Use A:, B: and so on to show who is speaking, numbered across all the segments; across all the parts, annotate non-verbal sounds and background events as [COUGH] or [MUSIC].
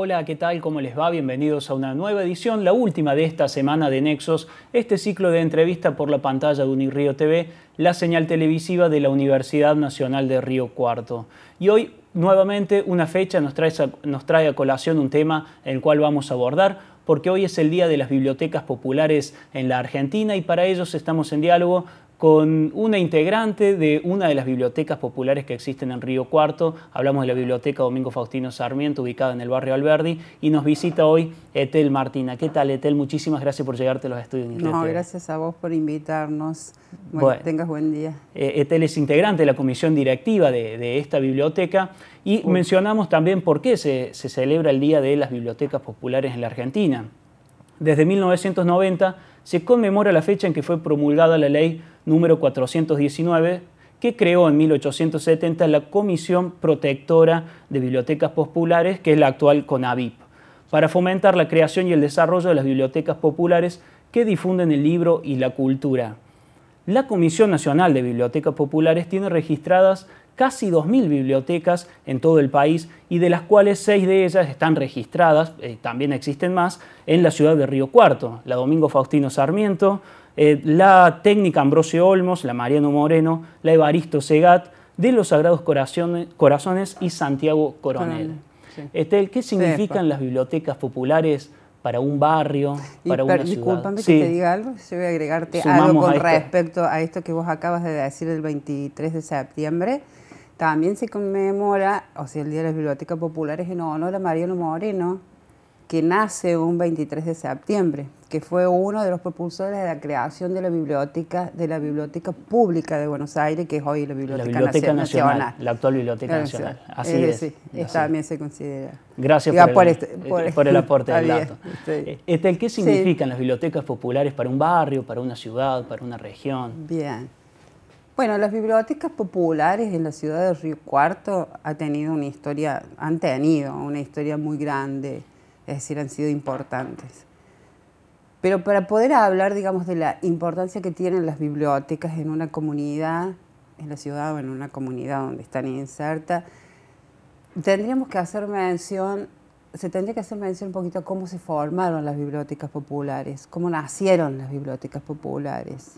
A: Hola, ¿qué tal? ¿Cómo les va? Bienvenidos a una nueva edición, la última de esta semana de Nexos, este ciclo de entrevista por la pantalla de Unirío TV, la señal televisiva de la Universidad Nacional de Río Cuarto. Y hoy, nuevamente, una fecha nos trae, nos trae a colación un tema el cual vamos a abordar, porque hoy es el Día de las Bibliotecas Populares en la Argentina y para ellos estamos en diálogo con una integrante de una de las bibliotecas populares que existen en Río Cuarto. Hablamos de la Biblioteca Domingo Faustino Sarmiento, ubicada en el barrio Alberdi, y nos visita hoy Etel Martina. ¿Qué tal, Etel? Muchísimas gracias por llegarte a los estudios. No, gracias
B: a vos por invitarnos. Bueno, tengas buen día.
A: Eh, Etel es integrante de la comisión directiva de, esta biblioteca y mencionamos también por qué se celebra el Día de las Bibliotecas Populares en la Argentina. Desde 1990 se conmemora la fecha en que fue promulgada la ley número 419, que creó en 1870 la Comisión Protectora de Bibliotecas Populares, que es la actual CONAVIP, para fomentar la creación y el desarrollo de las bibliotecas populares que difunden el libro y la cultura. La Comisión Nacional de Bibliotecas Populares tiene registradas casi 2.000 bibliotecas en todo el país y de las cuales seis de ellas están registradas, eh, también existen más, en la ciudad de Río Cuarto, la Domingo Faustino Sarmiento, eh, la técnica Ambrosio Olmos, la Mariano Moreno, la Evaristo Segat, de los Sagrados Corazones, y Santiago Coronel. Estel, ¿qué significan las bibliotecas populares para un barrio, para una ciudad? Disculpame que te diga
B: algo, yo voy a agregarte algo con respecto a esto que vos acabas de decir el 23 de septiembre. También se conmemora, o sea, el Día de las Bibliotecas Populares en honor a Mariano Moreno, que nace un 23 de septiembre, que fue uno de los propulsores de la creación de la biblioteca de la biblioteca pública de Buenos Aires, que es hoy la Biblioteca, Nacional, La actual Biblioteca Nacional. Así es. También se considera. Gracias este, este, por, el, aporte del dato. Eh, ¿Qué significan
A: las bibliotecas populares para un barrio, para una ciudad, para una región?
B: Bien. Bueno, las bibliotecas populares en la ciudad de Río Cuarto ha tenido una historia, han tenido una historia muy grande es decir, han sido importantes. Pero para poder hablar, digamos, de la importancia que tienen las bibliotecas en una comunidad, en la ciudad o en una comunidad donde están insertas, tendríamos que hacer mención, se tendría que hacer mención un poquito a cómo se formaron las bibliotecas populares, cómo nacieron las bibliotecas populares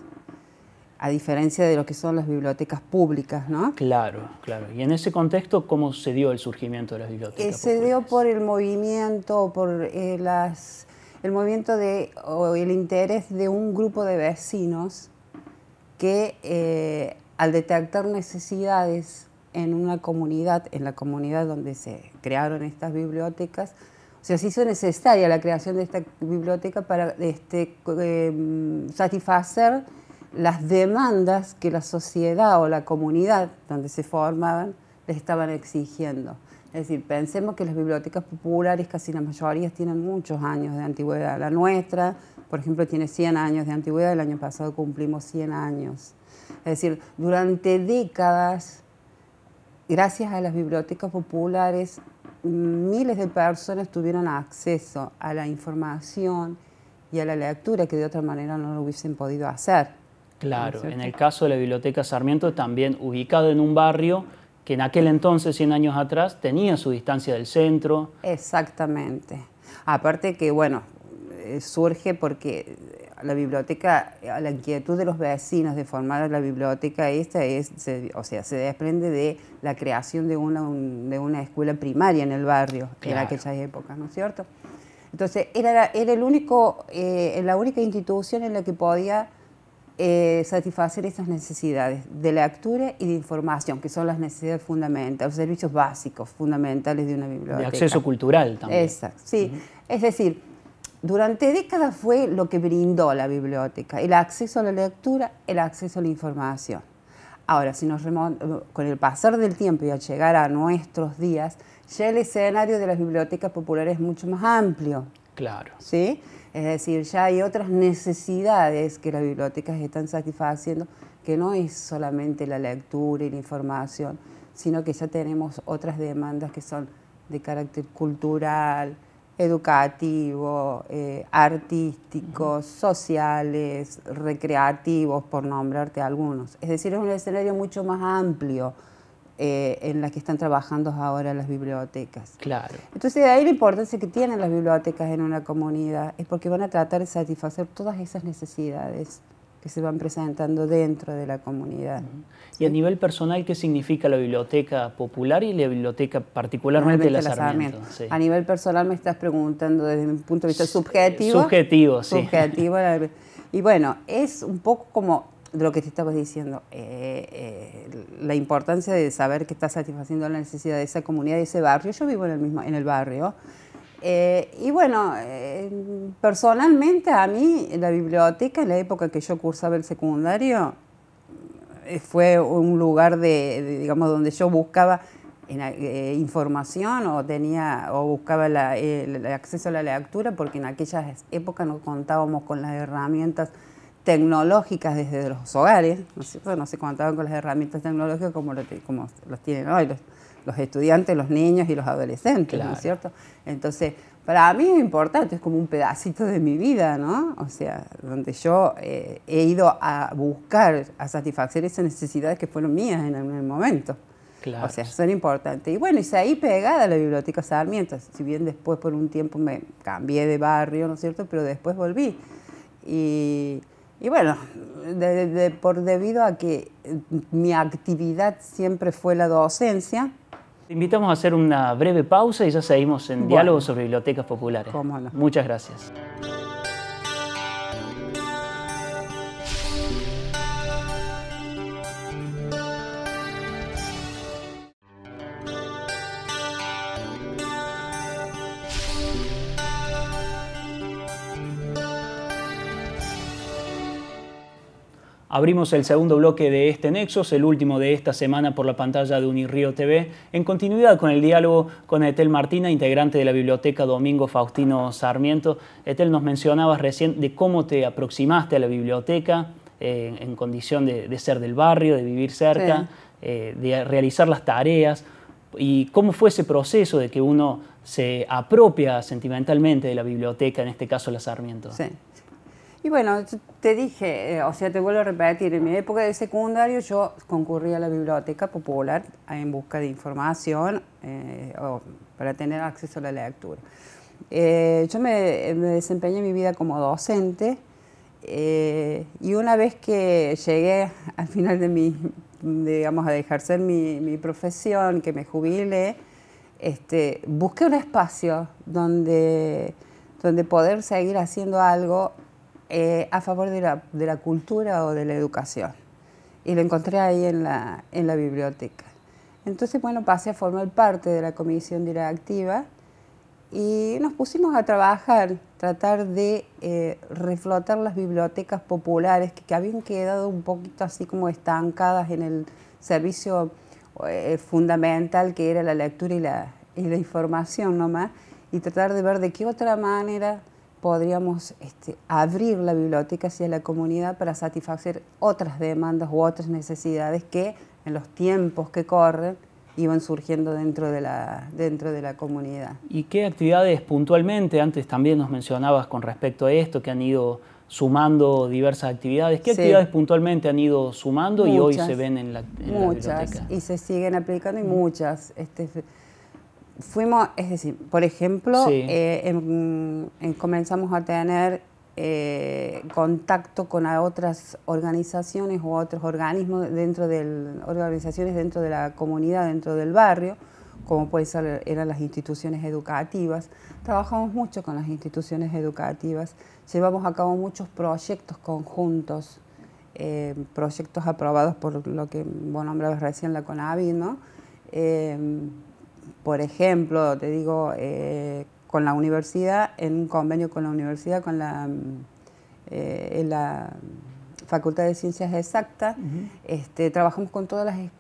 B: a diferencia de lo que son las bibliotecas públicas,
A: ¿no? Claro, claro. Y en ese contexto, ¿cómo se dio el surgimiento de las bibliotecas?
B: se dio por el movimiento, por eh, el movimiento de, el interés de un grupo de vecinos que eh, al detectar necesidades en una comunidad, en la comunidad donde se crearon estas bibliotecas, o sea, se hizo necesaria la creación de esta biblioteca para este, eh, satisfacer las demandas que la sociedad o la comunidad donde se formaban les estaban exigiendo. Es decir, pensemos que las bibliotecas populares, casi la mayoría, tienen muchos años de antigüedad. La nuestra, por ejemplo, tiene 100 años de antigüedad, el año pasado cumplimos 100 años. Es decir, durante décadas, gracias a las bibliotecas populares, miles de personas tuvieron acceso a la información y a la lectura que de otra manera no lo hubiesen podido hacer.
A: Claro, en el caso de la Biblioteca Sarmiento, también ubicado en un barrio que en aquel entonces, 100 años atrás, tenía su distancia del centro. Exactamente. Aparte que, bueno, eh, surge porque
B: la biblioteca, eh, la inquietud de los vecinos de formar la biblioteca esta es, o sea, se desprende de la creación de una, de una escuela primaria en el barrio en aquellas épocas, ¿no es cierto? Entonces era, era el único, eh, la única institución en la que podía eh, satisfacer estas necesidades de lectura y de información, que son las necesidades fundamentales, los servicios básicos fundamentales de una biblioteca. De acceso cultural también. Exacto, sí. Es decir, durante décadas fue lo que brindó la biblioteca, el acceso a la lectura, el acceso a la información. Ahora, si nos con el pasar del tiempo y al llegar a nuestros días, ya el escenario de las bibliotecas populares es mucho más amplio. Claro. ¿Sí? Es decir, ya hay otras necesidades que las bibliotecas están satisfaciendo, que no es solamente la lectura y la información, sino que ya tenemos otras demandas que son de carácter cultural, educativo, eh, artístico, sociales, recreativos, por nombrarte algunos. Es decir, es un escenario mucho más amplio. Eh, en la que están trabajando ahora las bibliotecas. Claro. Entonces, de ahí la importancia que tienen las bibliotecas en una comunidad es porque van a tratar de satisfacer todas esas necesidades que se van presentando dentro de la comunidad.
A: Y a nivel personal, ¿qué significa la biblioteca popular y la biblioteca particularmente la Sarmiento? A
B: nivel personal me estás preguntando desde mi punto de vista subjetivo. Subjetivo, sí. Subjetivo. y bueno, es un poco como de lo que te estabas diciendo, eh, eh, la importancia de saber que está satisfaciendo la necesidad de esa comunidad, de ese barrio. Yo vivo en el mismo, en el barrio. Eh, y bueno, personalmente a mí la biblioteca, en la época que yo cursaba el secundario, fue un lugar de, digamos, donde yo buscaba información o tenía o buscaba el acceso a la lectura porque en aquellas épocas no contábamos con las herramientas tecnológicas desde los hogares, ¿no es cierto? No se contaban con las herramientas tecnológicas como, lo, los tienen hoy los, estudiantes, los niños y los adolescentes, ¿no es cierto? Entonces, para mí es importante, es como un pedacito de mi vida, ¿no? O sea, donde yo eh, he ido a buscar, a satisfacer esas necesidades que fueron mías en algún momento. O sea, son importantes. Y bueno, y ahí pegada la biblioteca Sarmiento, si bien después por un tiempo me cambié de barrio, ¿no es cierto? Pero después volví. Y y bueno, por debido a que eh, mi actividad siempre fue la docencia.
A: Te invitamos a hacer una breve pausa y ya seguimos en diálogo sobre bibliotecas populares. Cómo Muchas gracias. Abrimos el segundo bloque de este Nexos, el último de esta semana por la pantalla de Unirío TV, en continuidad con el diálogo con Etel Martina, integrante de la biblioteca Domingo Faustino Sarmiento. Etel, nos mencionabas recién de cómo te aproximaste a la biblioteca eh, en condición de, ser del barrio, de vivir cerca, eh, de realizar las tareas y cómo fue ese proceso de que uno se apropia sentimentalmente de la biblioteca, en este caso la Sarmiento.
B: Y bueno, te dije, eh, o sea, te vuelvo a repetir, en mi época de secundario yo concurría a la biblioteca popular en busca de información eh, o para tener acceso a la lectura. Eh, yo me, desempeñé mi vida como docente y una vez que llegué al final de mi, digamos, a ejercer mi, mi profesión, que me jubilé, este, busqué un espacio donde, donde poder seguir haciendo algo eh, a favor de la, de la, cultura o de la educación. Y lo encontré ahí en la, en la biblioteca. Entonces, bueno, pasé a formar parte de la comisión directiva y nos pusimos a trabajar, tratar de eh, reflotar las bibliotecas populares que, habían quedado un poquito así como estancadas en el servicio eh, fundamental que era la lectura y la, y la información nomás, y tratar de ver de qué otra manera podríamos este, abrir la biblioteca hacia la comunidad para satisfacer otras demandas u otras necesidades que en los tiempos que corren iban surgiendo dentro de, la, dentro de la comunidad.
A: ¿Y qué actividades puntualmente, antes también nos mencionabas con respecto a esto, que han ido sumando diversas actividades, qué actividades puntualmente han ido sumando y hoy se ven en la, en muchas, biblioteca?
B: y se siguen aplicando y muchas. Este, fuimos, es decir, por ejemplo, eh, comenzamos a tener eh, contacto con otras organizaciones o otros organismos dentro del, organizaciones dentro de la comunidad, dentro del barrio, como pueden ser eran las instituciones educativas. Trabajamos mucho con las instituciones educativas, llevamos a cabo muchos proyectos conjuntos, eh, proyectos aprobados por lo que vos nombrabas recién la CONAVI, ¿no? Por ejemplo, te digo, eh, con la universidad, en un convenio con la universidad, con la, eh, en la Facultad de Ciencias Exactas, este, trabajamos con todas, las, eh,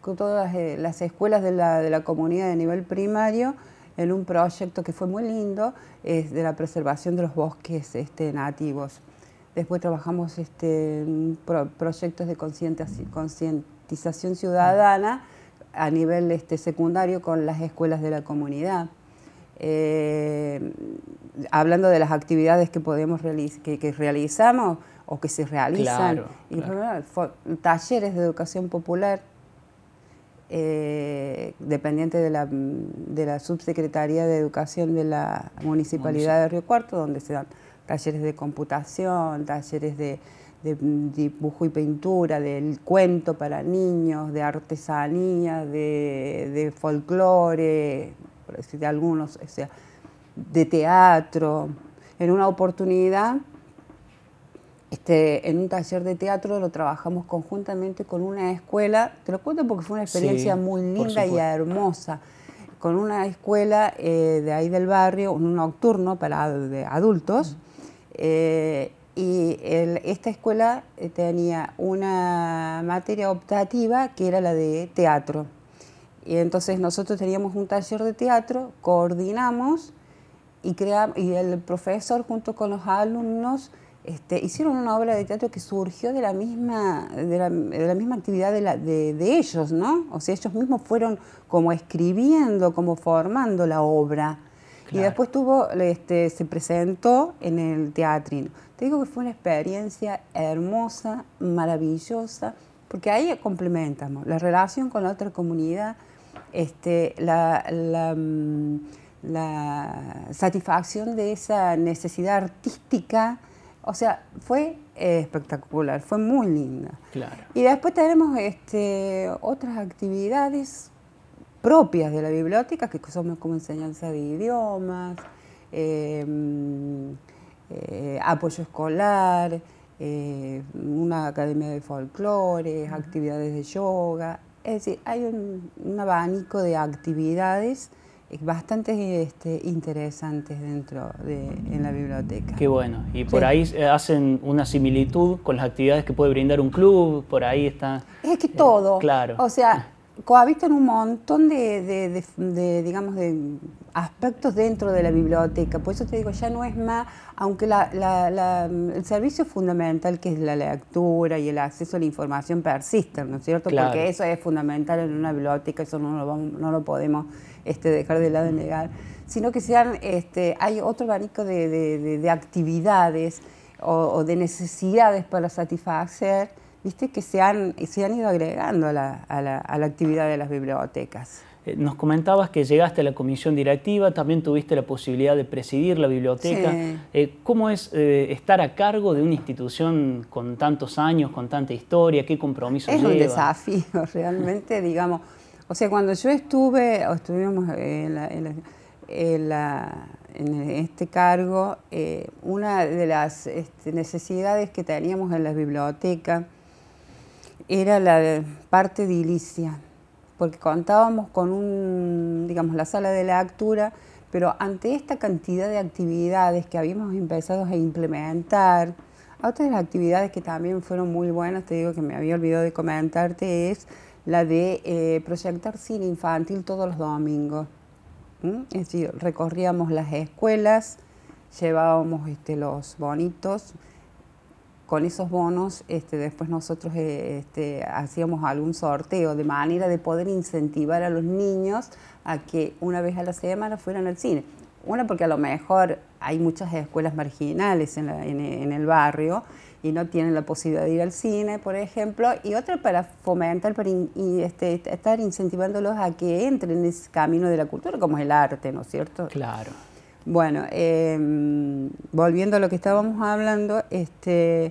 B: escuelas de la, comunidad de nivel primario en un proyecto que fue muy lindo, es de la preservación de los bosques este, nativos. Después trabajamos este, en proyectos de concientización ciudadana a nivel este, secundario con las escuelas de la comunidad. Eh, hablando de las actividades que podemos que, que, realizamos o que se realizan, talleres de educación popular, eh, dependiente de la, de la, Subsecretaría de Educación de la Municipalidad de Río Cuarto, donde se dan talleres de computación, talleres de de dibujo y pintura, del cuento para niños, de artesanía, de, folclore, por decir de algunos, de teatro. En una oportunidad, este, en un taller de teatro lo trabajamos conjuntamente con una escuela, te lo cuento porque fue una experiencia muy linda y hermosa, con una escuela eh, de ahí del barrio, un nocturno para adultos y esta escuela eh, tenía una materia optativa que era la de teatro. Y entonces nosotros teníamos un taller de teatro, coordinamos y, y el profesor junto con los alumnos este, hicieron una obra de teatro que surgió de la misma, actividad de, de, ellos, ¿no? O sea, ellos mismos fueron como escribiendo, como formando la obra. Y después tuvo, este, se presentó en el teatrino. Te digo que fue una experiencia hermosa, maravillosa, porque ahí complementamos la relación con la otra comunidad, este, mm, la, satisfacción de esa necesidad artística. O sea, fue eh, espectacular, fue muy linda. Y después tenemos este, otras actividades propias de la biblioteca, que son como enseñanza de idiomas, em, eh, apoyo escolar, eh, una academia de folclores, actividades de yoga. Es decir, hay un, abanico de actividades eh, bastante este, interesantes dentro de la biblioteca. Qué
A: bueno. Y por ahí hacen una similitud con las actividades que puede brindar un club, por ahí está...
B: Es que todo. claro. O sea, cohabitan un montón de, digamos, de aspectos dentro de la biblioteca. Por eso te digo, ya no es más, aunque el servicio fundamental que es la lectura y el acceso a la información persisten, ¿no es cierto? Porque eso es fundamental en una biblioteca, eso no lo, podemos este, dejar de lado y negar, sino que sean, este, hay otro abanico de, actividades o de necesidades para satisfacer viste que se han, se han ido agregando a la, actividad
A: de las bibliotecas. Eh, nos comentabas que llegaste a la comisión directiva, también tuviste la posibilidad de presidir la biblioteca. Eh, ¿Cómo es eh, estar a cargo de una institución con tantos años, con tanta historia? ¿Qué compromiso Es un desafío,
B: [LAUGHS] realmente, digamos. O sea, cuando yo estuve, o estuvimos en, este cargo, una de las este, necesidades que teníamos en la biblioteca era la parte de edilicia, porque contábamos con un, digamos, la sala de la actura, pero ante esta cantidad de actividades que habíamos empezado a implementar, otras actividades que también fueron muy buenas, te digo que me había olvidado de comentarte, es la de eh, proyectar cine infantil todos los domingos. Es decir, recorríamos las escuelas, llevábamos este, los bonitos, con esos bonos este, después nosotros eh, este, hacíamos algún sorteo de manera de poder incentivar a los niños a que una vez a la semana fueran al cine. Una porque a lo mejor hay muchas escuelas marginales en, el barrio y no tienen la posibilidad de ir al cine, por ejemplo, y otra para fomentar, para y este, estar incentivándolos a que entren en ese camino de la cultura, como es el arte, ¿no es cierto? Claro. Bueno, em, volviendo a lo que estábamos hablando, este,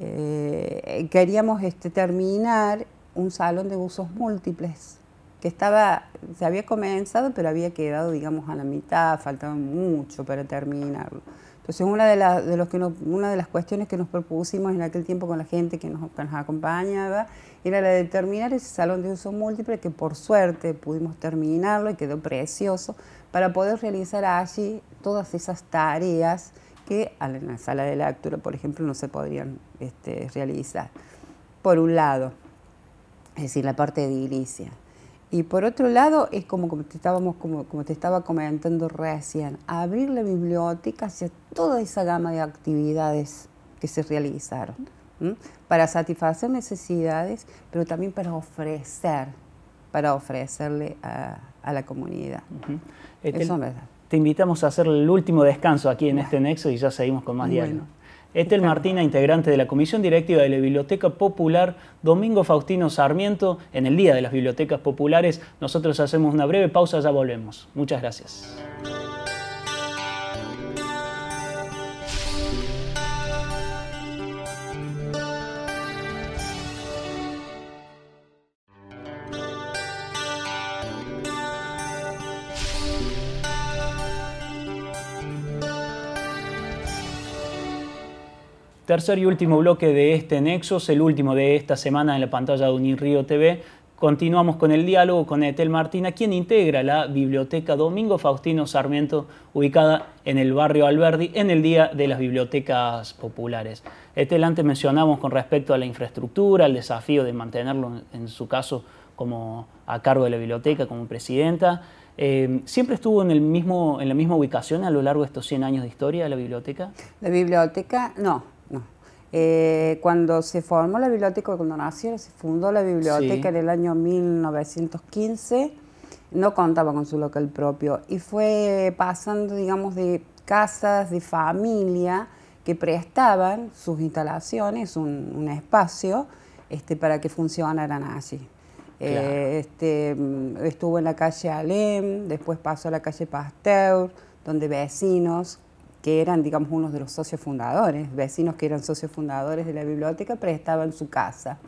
B: eh, queríamos este, terminar un salón de usos múltiples que estaba, se había comenzado, pero había quedado, digamos, a la mitad, faltaba mucho para terminarlo. Entonces, una de, de los que una de las cuestiones que nos propusimos en aquel tiempo con la gente que nos, que nos acompañaba era la de terminar ese salón de uso múltiple que por suerte pudimos terminarlo y quedó precioso para poder realizar allí todas esas tareas que en la sala de lectura, por ejemplo, no se podrían este, realizar. Por un lado, es decir, la parte de edilicia. Y por otro lado, es como, como, te estábamos, como, como te estaba comentando recién, abrir la biblioteca hacia toda esa gama de actividades que se realizaron para satisfacer necesidades, pero también para ofrecer, para ofrecerle a, la comunidad.
A: Eh, Eso es Te invitamos a hacer el último descanso aquí en este nexo y ya seguimos con más diálogo. Estel Martina, integrante de la Comisión Directiva de la Biblioteca Popular, Domingo Faustino Sarmiento, en el Día de las Bibliotecas Populares. Nosotros hacemos una breve pausa, ya volvemos. Muchas gracias. Tercer y último bloque de este Nexos, el último de esta semana en la pantalla de Unir Río TV. Continuamos con el diálogo con Etel Martina, quien integra la Biblioteca Domingo Faustino Sarmiento, ubicada en el barrio Alberdi, en el Día de las Bibliotecas Populares. Etel, antes mencionamos con respecto a la infraestructura, el desafío de mantenerlo, en su caso, como a cargo de la biblioteca, como presidenta. Eh, ¿Siempre estuvo en, el mismo, en la misma ubicación a lo largo de estos 100 años de historia la biblioteca? La biblioteca, no.
B: Eh, cuando se formó la biblioteca, cuando nació, se fundó la biblioteca en el año 1915, no contaba con su local propio y fue pasando, digamos, de casas, de familia que prestaban sus instalaciones, un, espacio este, para que funcionaran allí. Eh, este, estuvo en la calle Alem, después pasó a la calle Pasteur, donde vecinos que eran, digamos, unos de los socios fundadores, vecinos que eran socios fundadores de la biblioteca, prestaban su casa.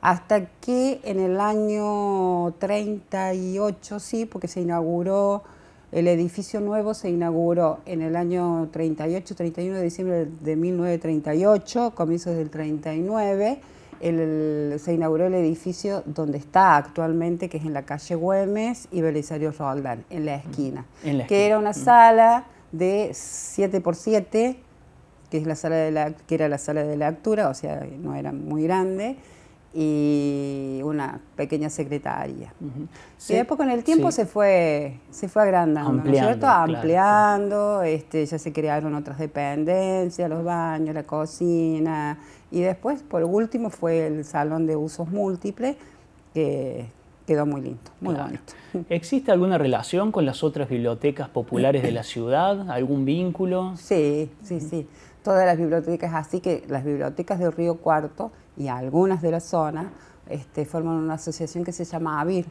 B: Hasta que en el año 38, sí, porque se inauguró, el edificio nuevo se inauguró en el año 38, 31 de diciembre de 1938, comienzos del 39, el, se inauguró el edificio donde está actualmente, que es en la calle Güemes y Belisario Roldán, en la esquina. que era una sala de 7x7, que, es la sala de la, que era la sala de lectura o sea, no era muy grande, y una pequeña secretaria. y después con el tiempo se, fue, se fue agrandando, ampliando, cierto? ampliando, Este, ya se crearon otras dependencias, los baños, la cocina, y después, por último, fue el salón de usos múltiples, que quedó muy lindo, muy bonito.
A: ¿Existe alguna relación con las otras bibliotecas populares de la ciudad? ¿Algún vínculo? Sí,
B: sí, sí. Todas las bibliotecas, así que las bibliotecas de Río Cuarto y algunas de la zona este, forman una asociación que se llama AVIR,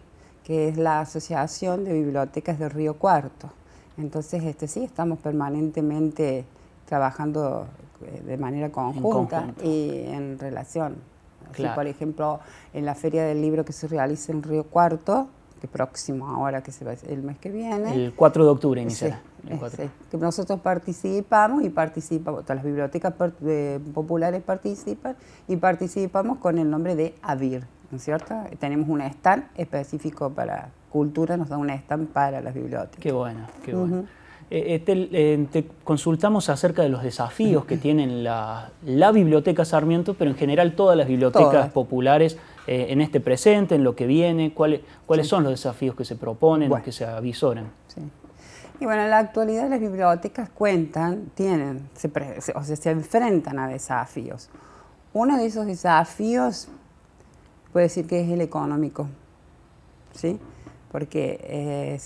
B: que es la Asociación de Bibliotecas de Río Cuarto. Entonces, este, sí, estamos permanentemente trabajando eh, de manera conjunta y en relación por ejemplo, en la Feria del Libro que se realiza en Río Cuarto, que próximo ahora, que se va el mes que viene. El 4 de octubre iniciará. que nosotros participamos y participamos, todas las bibliotecas populares participan y participamos con el nombre de AVIR, ¿no es cierto? Tenemos un stand específico para cultura, nos da un stand para las bibliotecas. Qué
A: bueno, qué bueno. Eh, eh, eh, te, consultamos acerca de los desafíos que [LAUGHS] tienen la, Biblioteca Sarmiento, pero en general todas las bibliotecas populares en este presente, en lo que viene, cuáles, son los desafíos que se proponen, o que se avisoran.
B: Y bueno, en la actualidad las bibliotecas cuentan, tienen, o sea, se enfrentan a desafíos. Uno de esos desafíos puede decir que es el económico, ¿sí? porque eh,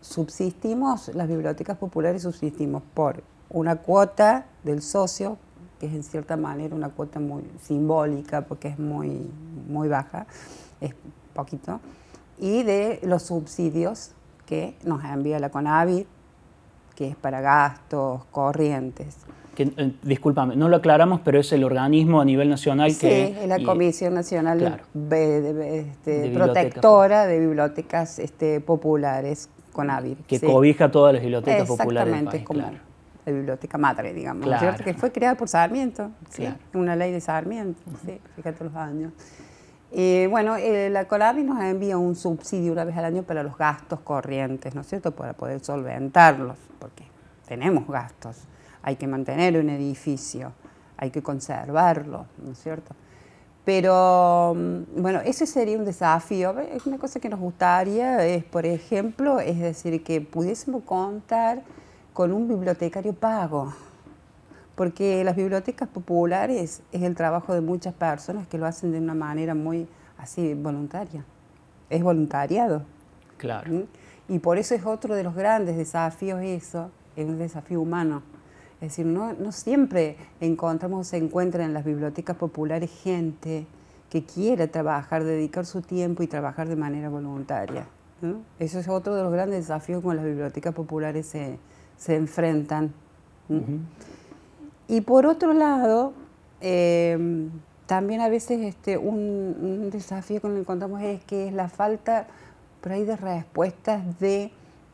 B: subsistimos, las bibliotecas populares subsistimos por una cuota del socio, que es en cierta manera una cuota muy simbólica porque es muy, muy baja, es poquito, y de los subsidios que nos envía la CONAVI, que es para gastos corrientes.
A: Eh, disculpame, no lo aclaramos, pero es el organismo a nivel nacional que... Sí, la Comisión
B: Nacional este, Protectora de Bibliotecas este, Populares, CONAVIR. Que cobija
A: todas las bibliotecas populares del como
B: la biblioteca madre, digamos, que fue creada por Sarmiento, una ley de Sarmiento, fíjate los años. bueno, eh, la CONAVI nos enviado un subsidio una vez al año para los gastos corrientes, ¿no es cierto?, para poder solventarlos, porque tenemos gastos hay que mantener un edificio, hay que conservarlo, ¿no es cierto? Pero mm, bueno, ese sería un desafío. una cosa que nos gustaría, es por ejemplo, es decir, que pudiésemos contar con un bibliotecario pago, porque las bibliotecas populares es el trabajo de muchas personas que lo hacen de una manera muy así voluntaria. Es voluntariado. Claro. ¿Mm? Y por eso es otro de los grandes desafíos eso, es un desafío humano. Es decir, no, siempre encontramos o se encuentra en las bibliotecas populares gente que quiera trabajar, dedicar su tiempo y trabajar de manera voluntaria. Eso es otro de los grandes desafíos con las bibliotecas populares se, se enfrentan. Y por otro lado, em, también a veces este, un, desafío que encontramos es que es la falta por ahí de respuestas de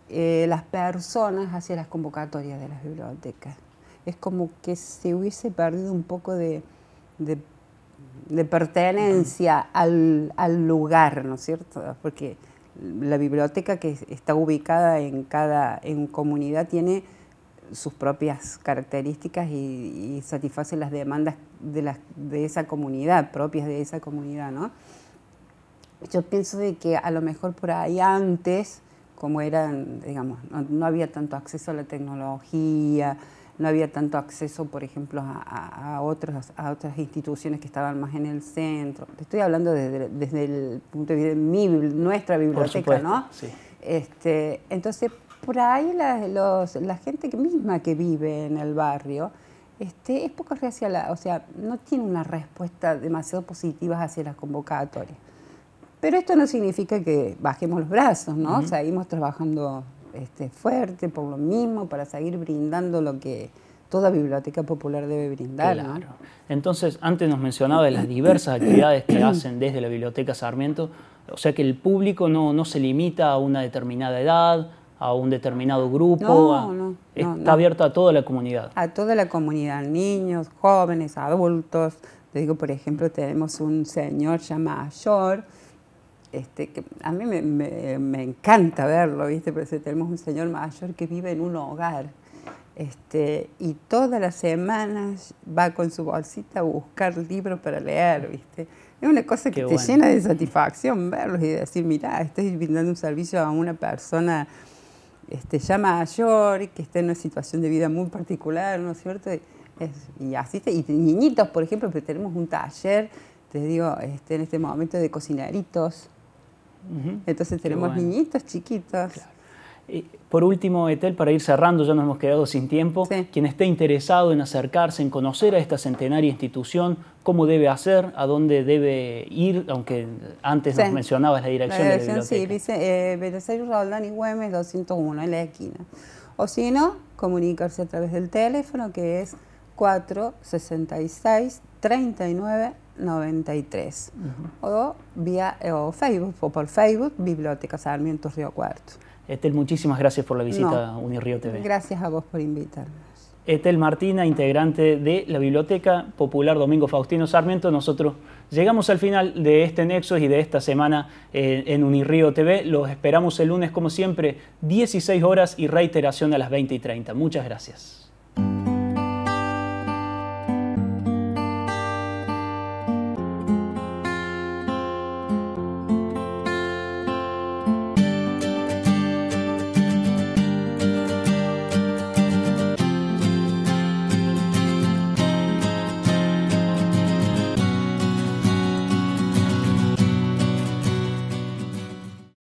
B: eh, las personas hacia las convocatorias de las bibliotecas es como que se hubiese perdido un poco de, pertenencia al, lugar, ¿no es cierto? Porque la biblioteca que está ubicada en cada en comunidad tiene sus propias características y, satisface las demandas de, esa comunidad, propias de esa comunidad, ¿no? Yo pienso de que a lo mejor por ahí antes, como eran, digamos, no había tanto acceso a la tecnología, no había tanto acceso, por ejemplo, a, a otras instituciones que estaban más en el centro. estoy hablando desde, el punto de vista de mi, nuestra biblioteca, ¿no? Este, entonces, por ahí la, gente misma que vive en el barrio este, es poco hacia o sea, no tiene una respuesta demasiado positiva hacia las convocatorias. Pero esto no significa que bajemos los brazos, ¿no? Seguimos trabajando este, fuerte por lo mismo, para seguir brindando lo que toda biblioteca popular debe brindar. Claro.
A: Entonces, antes nos mencionaba de las diversas actividades que [COUGHS] hacen desde la Biblioteca Sarmiento, o sea que el público no, se limita a una determinada edad, a un determinado grupo. está abierto a toda la comunidad.
B: A toda la comunidad, niños, jóvenes, adultos. Te digo, por ejemplo, tenemos un señor llamado George. Este, que a mí me, encanta verlo, ¿viste? Pero tenemos un señor mayor que vive en un hogar este, y todas las semanas va con su bolsita a buscar libros para leer, ¿viste? Es una cosa que te llena de satisfacción verlos y decir, mira, estoy brindando un servicio a una persona este, ya mayor, que está en una situación de vida muy particular, ¿no es cierto? y asiste, y niñitos, por ejemplo, tenemos un taller, te digo, este, en este momento de cocinaritos,
A: entonces tenemos niñitos chiquitos. por último, Etel, para ir cerrando, ya nos hemos quedado sin tiempo. Quien esté interesado en acercarse, en conocer a esta centenaria institución, cómo debe hacer, a dónde debe ir, aunque antes nos mencionabas la dirección, la dirección de la biblioteca.
B: Sí, dice eh, Roldán y Güemes 201, en la esquina. O si no, comunicarse a través del teléfono que es 466 39 93 o vía eh, o Facebook o por Facebook
A: Biblioteca Sarmiento Río Cuarto. Etel, muchísimas gracias por la visita a Unirío TV.
B: Gracias a vos por invitarnos.
A: Etel Martina, integrante de la Biblioteca Popular Domingo Faustino Sarmiento. Nosotros llegamos al final de este nexo y de esta semana eh, en Unirío TV. Los esperamos el lunes, como siempre, 16 horas y reiteración a las 20 y 30. Muchas gracias.